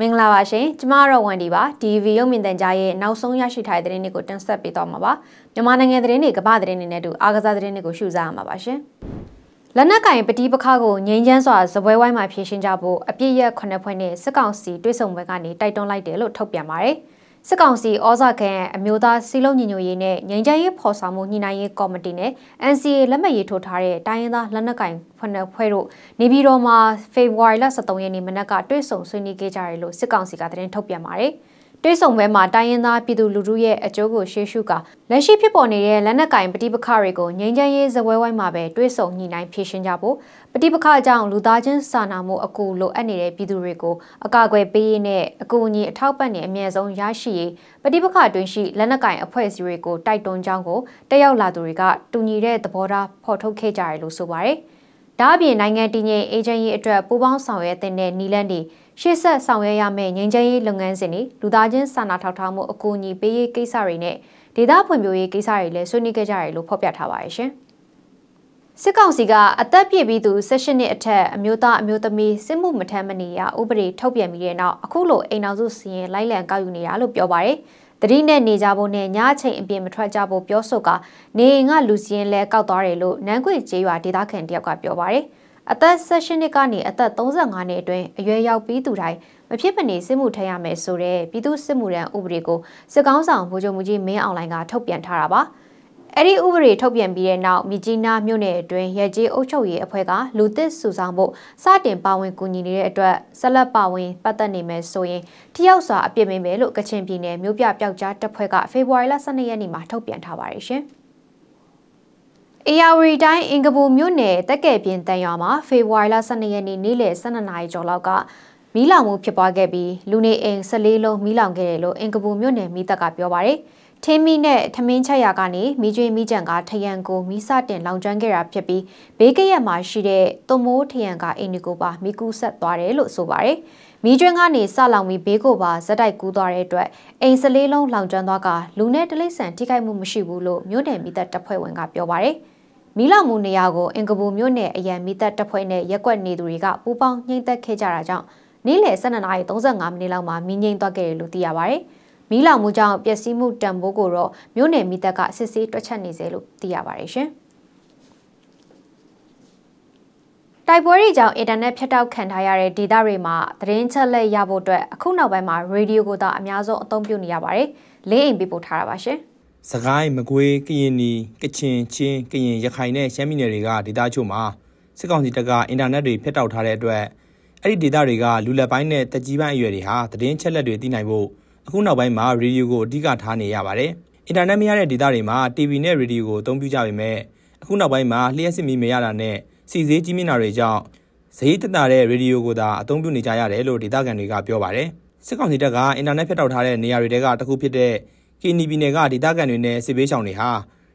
မင်္ဂလာပါရှင်ကျမတော့ဝန်ဒီပါဒီဗီရုပ်မြင်သံကြားရဲ့နောက်ဆုံးရရှိထားတဲ့သတင်းတွေကိုတင်ဆက်ပေးသွားမှာပါမြန်မာနိုင်ငံသတင်းတွေကမ္ဘာသတင်းတွေနဲ့တူအားကစားသတင်းတွေကိုရှုစားရမှာပါရှင်လက်နက်ကင်ပတိပခါကိုငိန်ချမ်းစွာဇပွဲဝိုင်းမှာဖြည့်ရှင်းကြဖို့အပြည့်ရ9ဖွဲ့နဲ့စစ်ကောင်စီတွေ့ဆုံပွဲကနေတိုက်တွန်းလိုက်တယ်လို့ထုတ်ပြန်ပါတယ်။စစ်ကောင်စီဩဇာခံအမျိုးသားစီလုံးညီညွတ်ရေးနဲ့ငြိမ်းချမ်းရေးဖော်ဆောင်မှုညှိနှိုင်းရေးကော်မတီနဲ့ NCA လက်မှတ်ရေးထိုးထားတဲ့တိုင်းရင်းသားလက်နက်ကင်ဖွဲ့နှက်ဖွဲ့တို့နေပြည်တော်မှာဖေဖော်ဝါရီလ23ရက်နေ့မနက်ကတွေ့ဆုံဆွေးနွေးခဲ့ကြတယ်လို့စစ်ကောင်စီကသတင်းထုတ်ပြန်ပါတယ်။တွေးဆောင်ပွဲမှာတိုင်းရင်းသားပြည်သူလူထုရဲ့အကျိုးကိုရှေ့ရှုကာလက်ရှိဖြစ်ပေါ်နေတဲ့လက်နက်ကင်ပဋိပက္ခတွေကိုငြိမ်းချမ်းရေးဇပွဲဝိုင်းမှာပဲတွေးဆောင်ညှိနှိုင်းဖြေရှင်းကြဖို့ပဋိပက္ခကြောင့်လူသားချင်းစာနာမှုအကူလိုအပ်နေတဲ့ပြည်သူတွေကိုအကာအကွယ်ပေးရေးနဲ့အကူအညီအထောက်ပံ့တွေအမြဲဆုံးရရှိရေးပဋိပက္ခတွင်ရှိလက်နက်ကင်အဖွဲ့အစည်းတွေကိုတိုက်တွန်းကြောင်းကိုတက်ရောက်လာသူတွေကတူညီတဲ့သဘောထားဖော်ထုတ်ခဲ့ကြတယ်လို့ဆိုပါတယ်။ဒါအပြင်နိုင်ငံတည်ငြိမ်အေဂျင့်ရေးအတွက်ပူးပေါင်းဆောင်ရွက်တဲ့နီလန်းတွေရှေ့ဆက်ဆောင်ရွက်ရမယ့်ငြိမ်းချမ်းရေးလုပ်ငန်းစဉ်တွေလူသားချင်းစာနာထောက်ထားမှုအကူအညီပေးရေးကိစ္စတွေနဲ့ဒေသဖွံ့ဖြိုးရေးကိစ္စတွေလည်းဆွေးနွေးခဲ့ကြရတယ်လို့ဖော်ပြထားပါတယ်ရှင်။စစ်ကောင်စီကအသက်ပြည့်ပြီးသူ16နှစ်အထက်အမျိုးသားအမျိုးသမီးစစ်မှုမထမ်းမနေရဥပဒေထုတ်ပြန်ပြီးတဲ့နောက်အခုလိုအိမ်တော်စုစီရင်လိုက်လံကောက်ယူနေတာလို့ပြောပါတယ်။တတိနဲ့နေကြဖို့နဲ့ညအချိန်အပြင်မထွက်ကြဖို့ပြောဆိုကာနေအိမ်ကလူစီရင်လဲကောက်သွားတယ်လို့နန်းခွေကျေးရွာဒေသခံတယောက်ကပြောပါတယ်။အသက်16နှစ်ကနေအသက်35နှစ်အတွင်းအရွယ်ရောက်ပြီးသူတိုင်းမဖြစ်မနေစစ်မှုထမ်းရမယ်ဆိုတဲ့ပြည်သူ့စစ်မှုထမ်းဥပဒေကိုစစ်ကောင်းဆောင်ဗိုလ်ချုပ်မူကြီးမင်းအောင်လှိုင်ကထုတ်ပြန်ထားတာပါအဲ့ဒီဥပဒေထုတ်ပြန်ပြီးတဲ့နောက်မြကြီးနားမြို့နယ်အတွင်းရက်ကြီးအုပ်ချုပ်ရေးအဖွဲ့ကလူသစ်စုဆောင်ဖို့စတင်ပါဝင်ကူညီနေတဲ့အတွက်ဆက်လက်ပါဝင်ပတ်သက်နေမယ်ဆိုရင်တယောက်စွာအပြစ်မင်းပဲလို့ကချင်ပြည်နယ်မြို့ပြပျောက်ကြားတပ်ဖွဲ့ကဖေဖော်ဝါရီလ12ရက်နေ့မှာထုတ်ပြန်ထားပါတယ်ရှင်။အေယာဝတီတိုင်းအင်္ဂပူမြို့နယ်တက်ကဲ့ပြင်တန်ရွာမှာဖေဖော်ဝါရီလ12ရက်နေ့နေ့လယ်12နာရီကျော်လောက်ကမီးလောင်မှုဖြစ်ပွားခဲ့ပြီးလူနေအိမ်14လုံးမီးလောင်ခဲ့တယ်လို့အင်္ဂပူမြို့နယ်မီးသက်ကပြောပါရယ်ထင်းမီနဲ့ထမင်းချက်ရကနေမီးကျွေးမီးကြံကထရန်ကိုမီးစတင်လောင်ကျွမ်းခဲ့တာဖြစ်ပြီးဘေးကရက်မှာရှိတဲ့သွမိုးထရန်ကအင်ဒီကိုပါမီးကူးဆက်သွားတယ်လို့ဆိုပါရယ်မီးကျွင်းကနေစလောင်ပြီးဘေးကိုပါဇက်တိုက်ကူးသွားတဲ့အတွက်အိမ်14လုံးလောင်ကျွမ်းသွားကလူနဲ့တိရစ္ဆာန်ထိခိုက်မှုမရှိဘူးလို့မြို့နယ်မီးသက်တပ်ဖွဲ့ဝင်ကပြောပါရယ်။မီးလောင်မှုနေရာကိုအင်ကဘူမြို့နယ်အရန်မီသက်တပ်ဖွဲ့နဲ့ရက်ကွက်နေသူတွေကပူးပေါင်းနှိမ့်သက်ခဲ့ကြတာကြောင့်နေ့လယ်12:35မိနစ်လောက်မှာမီးငြိမ်းသွားခဲ့တယ်လို့သိရပါဗျ။မီးလောင်မှုကြောင့်ပျက်စီးမှုတံပိုးကိုတော့မြို့နယ်မီသက်ကစစ်ဆေးတွက်ချက်နေစေလို့သိရပါတယ်ရှင်။တိုက်ပွဲတွေကြောင့်အင်တာနက်ဖြတ်တောက်ခံထားရတဲ့ဒေသတွေမှာသတင်းချက်လက်ရဖို့အတွက်အခုနောက်ပိုင်းမှာရေဒီယိုကိုသာအများဆုံးအသုံးပြုနေရပါတယ်။လေးအိမ်ပေးပို့ထားတာပါရှင်။စကိုင်းမကွေးကရင်နီကချင်ချင်းကရင်ရခိုင်နဲ့ရှမ်းပြည်နယ်တွေကဒေသချို့မှာစစ်ကောင်စီတပ်ကအင်တာနက်တွေဖျက်တောက်ထားတဲ့အတွက်အဲ့ဒီဒေသတွေကလူလက်ပိုင်းနဲ့တက်ကြီးပိုင်းအရွယ်တွေဟာသတင်းချက်လက်တွေသိနိုင်ဖို့အခုနောက်ပိုင်းမှာရေဒီယိုကိုအဓိကထားနေရပါတယ်။အင်တာနက်မရတဲ့ဒေသတွေမှာ TV နဲ့ရေဒီယိုကိုအသုံးပြုကြပေမဲ့အခုနောက်ပိုင်းမှာလျှက်စစ်မီမရတာနဲ့စီစေးကြီးမြင့်တာတွေကြောင့်ဈေးတက်တာတဲ့ရေဒီယိုကိုသာအသုံးပြုနေကြရတယ်လို့ဒေသခံတွေကပြောပါတယ်။စစ်ကောင်စီတပ်ကအင်တာနက်ဖျက်တောက်ထားတဲ့နေရာတွေတဲကတခုဖြစ်တဲ့ကီနီပြည်နယ်ကဒေသခံတွေနဲ့စစ်ဘေးရှောင်တွေဟာ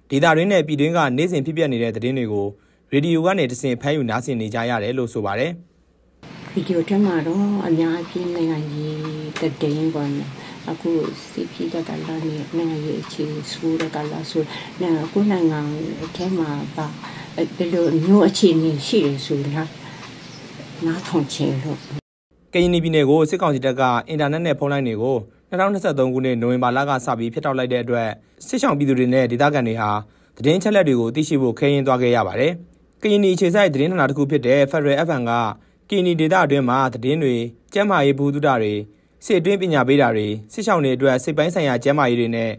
ဒေသတွင်းနဲ့ပြည်တွင်းကနေ့စဉ်ဖြစ်ပျက်နေတဲ့သတင်းတွေကိုရေဒီယိုကနေတစင်ဖမ်းယူနားဆင်နေကြရတယ်လို့ဆိုပါတယ်။ဗီဒီယိုထဲမှာတော့အများကြီးနိုင်ငံရေးတည်တင်းပေါ်မှာအခုစီပီတကလာနေနိုင်ငံရေးအခြေဆိုးတကလာဆိုနေကိုနိုင်ငံအထက်မှာပါဘယ်လိုမျိုးအခြေအနေရှိတယ်ဆိုလားနားထောင်ခြင်းလို့ကရင်ပြည်နယ်ကိုစစ်ကောင်စီတပ်ကအင်တာနက်နဲ့ဖုန်းလိုင်းတွေကို2023ခုနှစ်နိုဝင်ဘာလကစပြီးဖြစ်တောက်လိုက်တဲ့အတွက်စစ်ဆောင်ပြည်သူတွေနဲ့ဒေသခံတွေဟာသတင်းချက်လက်တွေကိုသိရှိဖို့ခဲယဉ်သွားခဲ့ရပါတယ်။ကရင်နီခြေစိုက်သတင်းဌာနတစ်ခုဖြစ်တဲ့ Federal FM ကကရင်နီဒေသအတွင်းမှာသတင်းတွေ၊ကျန်းမာရေးဘူးတုဒတွေစစ်အတွင်းပညာပေးတာတွေစစ်ဆောင်တွေအတွက်စစ်ပိုင်းဆိုင်ရာကျန်းမာရေးတွေနဲ့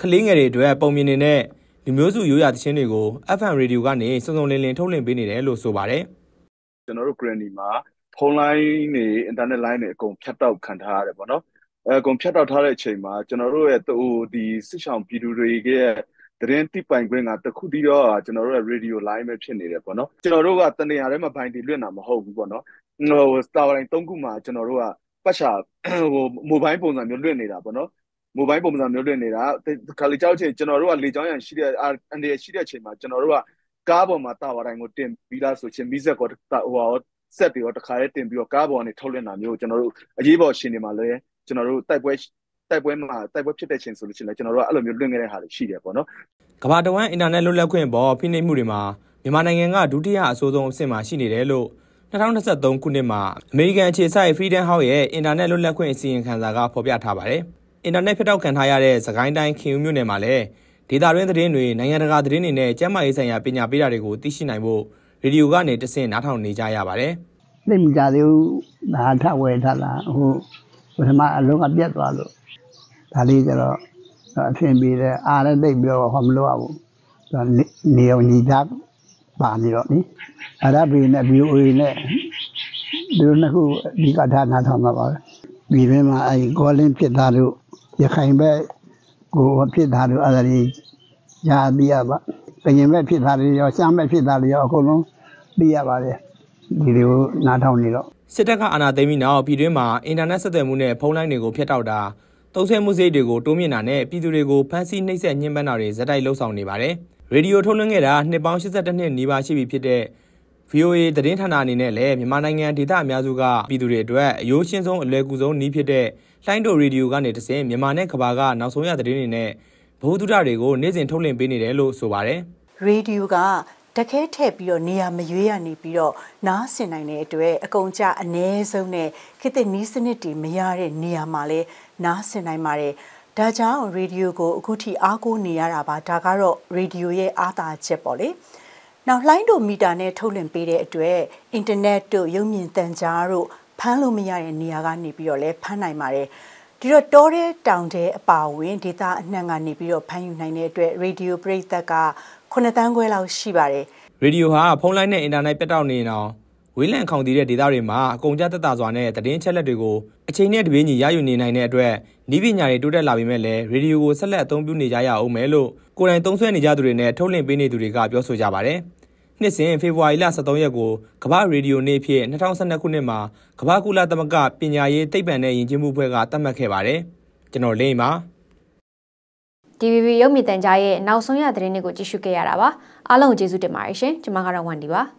ကလေးငယ်တွေအတွက်ပုံမြင်တွေနဲ့လူမျိုးစုရိုးရာသတင်းတွေကို FM ရေဒီယိုကနေစုံစုံလင်လင်ထုတ်လွှင့်ပေးနေတယ်လို့ဆိုပါတယ်။ကျွန်တော်တို့ Granny မှာဖုန်းလိုင်းတွေ internet line တွေအကုန်ဖြတ်တောက်ခံထားရတယ်ပေါ့နော်။အကုန်ဖြတ်တောက်ထားတဲ့အချိန်မှာကျွန်တော်တို့ရဲ့တူဒီစစ်ဆောင်ပြည်သူတွေရဲ့သတင်းတိပိုင်ခွင့်ကတခုတည်းတော့ကျွန်တော်တို့ရဲ့ radio line ပဲဖြစ်နေတယ်ပေါ့နော်ကျွန်တော်တို့ကတနေရာထဲမှာဘိုင်တီလွတ်တာမဟုတ်ဘူးပေါ့နော်ဟို star line ၃ခုမှာကျွန်တော်တို့ကပတ်ချာဟို mobile ပုံစံမျိုးလွတ်နေတာပေါ့နော် mobile ပုံစံမျိုးလွတ်နေတာခါလေကြောက်ချင်းကျွန်တော်တို့ကလေကြောင်းရံရှိတဲ့အန်ဒီရှိတဲ့အချိန်မှာကျွန်တော်တို့ကကားပေါ်မှာတာဝါတိုင်းကိုတင်ပြီးလားဆိုချင်းမီးဆက်ကောဟိုဟောဆက်တွေရောတခါတည်းတင်ပြီးတော့ကားပေါ်ကနေထုတ်လွှင့်တာမျိုးကျွန်တော်တို့အရေးပေါ်ရှင်နေမှာလည်းကျွန်တော်တို့တိုက်ပွဲတိုက်ပွဲမှာတိုက်ပွဲဖြစ်တဲ့ချိန်ဆိုလို့ရှိရင်လည်းကျွန်တော်တို့ကအဲ့လိုမျိုးလွင့်ခဲ့တဲ့ဟာတွေရှိတယ်ပေါ့နော်ကမ္ဘာတဝမ်းအင်တာနက်လွတ်လပ်ခွင့်ပေါ်ဖိနှိပ်မှုတွေမှာမြန်မာနိုင်ငံကဒုတိယအဆိုးဆုံးအဆင့်မှာရှိနေတယ်လို့2023ခုနှစ်မှာအမေရိကန်အခြေစိုက် Freedom House ရဲ့အင်တာနက်လွတ်လပ်ခွင့်အစီရင်ခံစာကဖော်ပြထားပါတယ်။အင်တာနက်ဖြတ်တောက်ခံထားရတဲ့သခိုင်းတိုင်းခင်ဦးမြို့နယ်မှာလည်းဒေတာတွင်းသတင်းတွေနိုင်ငံတကာသတင်းတွေနဲ့ကျန်းမာရေးဆိုင်ရာပညာပေးတာတွေကိုသိရှိနိုင်ဖို့ရေဒီယိုကနေတဆင့်နားထောင်နေကြရပါတယ်။သိမကြသေးဘူး။ဒါထဝယ်ထလာဟုတ်ပထမအလုံးကပြတ်သွားလို့ဒါလေးကျတော့အထင်ပြီးတယ်အားလည်းတိတ်ပြီးတော့ဟောမလို့ရဘူးနေအောင်ညီသားပါနေတော့နိအရဘီနဲ့ VOA နဲ့ဒီနှစ်ခုအဓိကထားနားထောင်မှာပါပဲဒီဘက်မှာအဲကောလင်းဖြစ်တာတို့ရခိုင်ဘက်ကိုဖြစ်တာတို့အဲ့ဒါတွေညာပြီးရပါကရင်ဘက်ဖြစ်တာတွေရောရှမ်းဘက်ဖြစ်တာတွေရောအကုန်လုံးပြီးရပါတယ်ဒီတွေကိုနားထောင်နေတော့စစ်တပ်ကအာဏာသိမ်းပြီးနောက်ပြည်တွင်းမှာအင်တာနက်ဆက်သွယ်မှုနဲ့ဖုန်းလိုင်းတွေကိုဖျက်တောက်တာတုံးဆဲမှုစိတ်တွေကိုတိုးမြင့်တာနဲ့ပြည်သူတွေကိုဖမ်းဆီးနှိပ်စက်ညှဉ်းပန်းတာတွေဇက်တိုက်လှုပ်ဆောင်နေပါတယ်ရေဒီယိုထုတ်လွှင့်ခဲ့တာနှစ်ပေါင်း82နှစ်နီးပါးရှိပြီဖြစ်တဲ့ VOA သတင်းဌာနအနေနဲ့လည်းမြန်မာနိုင်ငံဒေသအများစုကပြည်သူတွေအတွက်အယိုးရှင်းဆုံးအလွယ်ကူဆုံးနည်းဖြစ်တဲ့လှိုင်းတိုရေဒီယိုကနေတဆင့်မြန်မာနဲ့ကမ္ဘာကနောက်ဆုံးရသတင်းတွေနဲ့ဗဟုသုတတွေကိုနေ့စဉ်ထုတ်လွှင့်ပေးနေတယ်လို့ဆိုပါတယ်။ရေဒီယိုကတခဲထည့်ပြီးတော့နေရာမရွေးရနေပြီးတော့နားဆင်နိုင်တဲ့အတွက်အကုန်ကြအ ਨੇ ဆုံးနဲ့ခေတ်သစ်နီးစနစ်တီမရတဲ့နေရာမှာလဲနားဆင်နိုင်ပါတယ်။ဒါကြောင့်ရေဒီယိုကိုအခုထိ အားကိုးနေရတာပါဒါကတော့ရေဒီယိုရဲ့အားသာချက်ပေါ့လေ။နောက်လှိုင်းတို့မီတာနဲ့ထုတ်လွှင့်ပေးတဲ့အတွက်အင်တာနက်တို့ရုပ်မြင်သံကြားတို့ဖမ်းလို့မရတဲ့နေရာကနေပြီးတော့လဲဖမ်းနိုင်ပါတယ်။ဒီတော့တောတဲ့တောင်တဲ့အပါဝင်ဒေတာအနှံကနေပြီးတော့ဖမ်းယူနိုင်တဲ့အတွက်ရေဒီယိုပရိသတ်က9တန်းခွဲလောက်ရှိပါတယ်ရေဒီယိုဟာဖုန်းလိုင်းနဲ့အင်တာနက်ပြတ်တောက်နေအောင်ဝေးလံခေါင်တည်တဲ့ဒေသတွေမှာအကုန်ကြတက်တာစွာနဲ့သတင်းချက်လက်တွေကိုအချိန်နဲ့တပြေးညီရယူနေနိုင်တဲ့အတွက်ဤပညာတွေတိုးတက်လာပေမဲ့လည်းရေဒီယိုကိုဆက်လက်အသုံးပြုနေကြရအောင်မယ်လို့ကိုယ်တိုင်သုံးဆွဲနေကြသူတွေနဲ့ထုတ်လင့်ပေးနေသူတွေကပြောဆိုကြပါတယ်။နှစ်စဉ်ဖေဖော်ဝါရီလ23ရက်ကိုကမ္ဘာရေဒီယိုနေ့ဖြစ်2012ခုနှစ်မှာကမ္ဘာကုလသမဂ္ဂပညာရေးသိပ္ပံနဲ့ယဉ်ကျေးမှုဖွဲ့ကသတ်မှတ်ခဲ့ပါတယ်။ကျွန်တော်လင်းပါ TVB ရုပ်မြင်သံကြားရဲ့နောက်ဆုံးရသတင်းတွေကိုကြည့်ရှုခဲ့ရတာပါ။အားလုံးကျေးဇူးတင်ပါတယ်ရှင်။ကျွန်မကတော့ဝန်ဒီပါ။